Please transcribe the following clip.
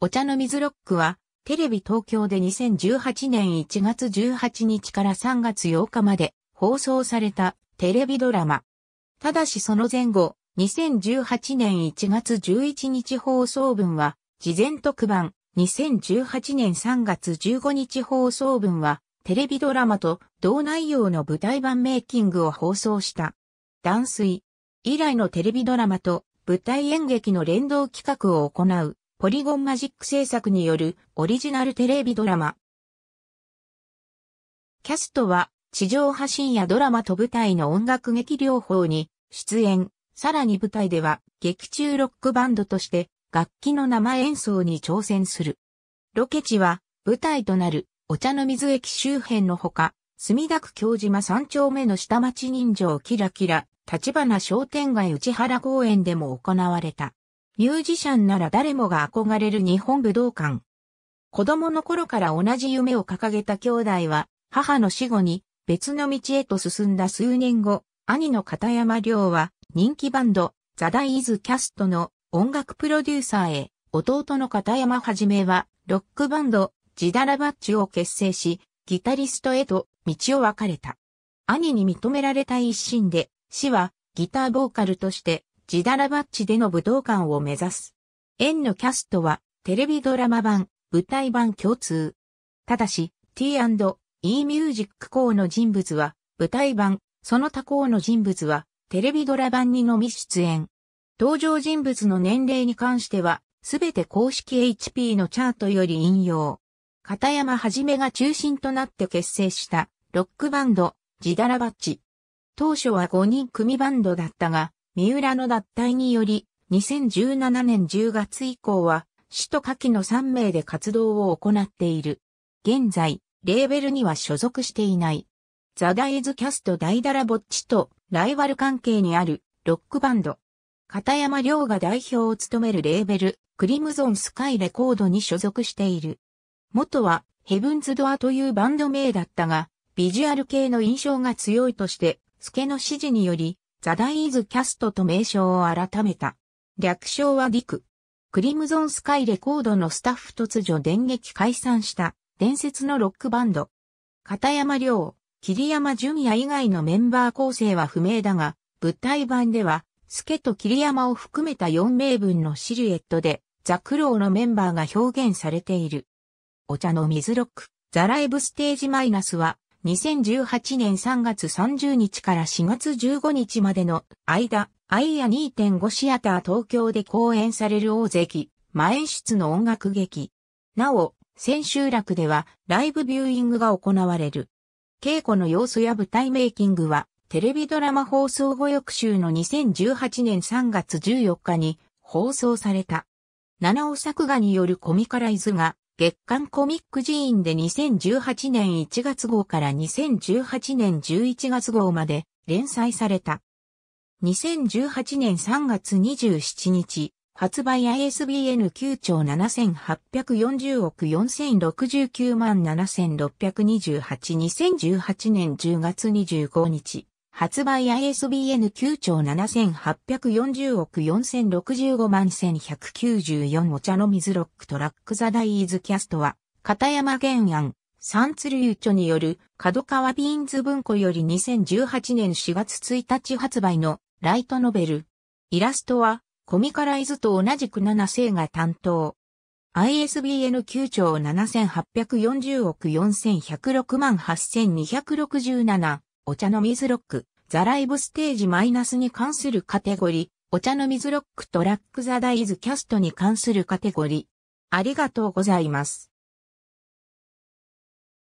お茶の水ロックは、テレビ東京で2018年1月18日から3月8日まで放送されたテレビドラマ。ただしその前後、2018年1月11日放送分は、事前特番、2018年3月15日放送分は、テレビドラマと同内容の舞台版メイキングを放送した。断水。以来のテレビドラマと舞台演劇の連動企画を行う。ポリゴンマジック制作によるオリジナルテレビドラマ。キャストは地上波深夜ドラマと舞台の音楽劇療法に出演、さらに舞台では劇中ロックバンドとして楽器の生演奏に挑戦する。ロケ地は舞台となるお茶の水駅周辺のほか、墨田区京島三丁目の下町人情キラキラ、立花商店街内原公園でも行われた。ミュージシャンなら誰もが憧れる日本武道館。子供の頃から同じ夢を掲げた兄弟は、母の死後に別の道へと進んだ数年後、兄の片山亮は人気バンド、ザ・ダイズ・キャストの音楽プロデューサーへ、弟の片山はじめは、ロックバンド、ジダラバッチを結成し、ギタリストへと道を分かれた。兄に認められた一心で、死はギターボーカルとしてジダラバッチでの武道館を目指す。縁のキャストは、テレビドラマ版、舞台版共通。ただし、T&E ミュージック校の人物は、舞台版、その他校の人物は、テレビドラ版にのみ出演。登場人物の年齢に関しては、すべて公式 HP のチャートより引用。片山はじめが中心となって結成した、ロックバンド、ジダラバッチ。当初は5人組バンドだったが、三浦の脱退により、2017年10月以降は、市と下記の3名で活動を行っている。現在、レーベルには所属していない。ザ・ダイズ・キャスト・ダイダラ・ボッチとライバル関係にあるロックバンド。片山亮が代表を務めるレーベル、クリムゾン・スカイ・レコードに所属している。元は、ヘブンズ・ドアというバンド名だったが、ビジュアル系の印象が強いとして、スケの指示により、ザ・ダイーズ・キャストと名称を改めた。略称はディク。クリムゾン・スカイ・レコードのスタッフ突如電撃解散した伝説のロックバンド。片山良、桐山純也以外のメンバー構成は不明だが、舞台版では、スケと桐山を含めた4名分のシルエットで、ザ・クローのメンバーが表現されている。お茶の水ロック、ザ・ライブステージマイナスは、2018年3月30日から4月15日までの間、アイア2.5シアター東京で公演される大関、前出の音楽劇。なお、千秋楽ではライブビューイングが行われる。稽古の様子や舞台メイキングは、テレビドラマ放送後翌週の2018年3月14日に放送された。七尾作画によるコミカライズが月刊コミック寺院で2018年1月号から2018年11月号まで連載された。2018年3月27日、発売 ISBN9 兆7840億4069万7628 2018年10月25日。発売 ISBN 9兆7840億4065万1194お茶の水ロックトラックザダイーズキャストは、片山玄安、三鶴チョによる角川ビーンズ文庫より2018年4月1日発売のライトノベル。イラストはコミカライズと同じく7世が担当。ISBN 9兆7840億4106万8267。お茶の水ロック、ザライブステージマイナスに関するカテゴリー、お茶の水ロックトラックザダイズキャストに関するカテゴリー。ありがとうございます。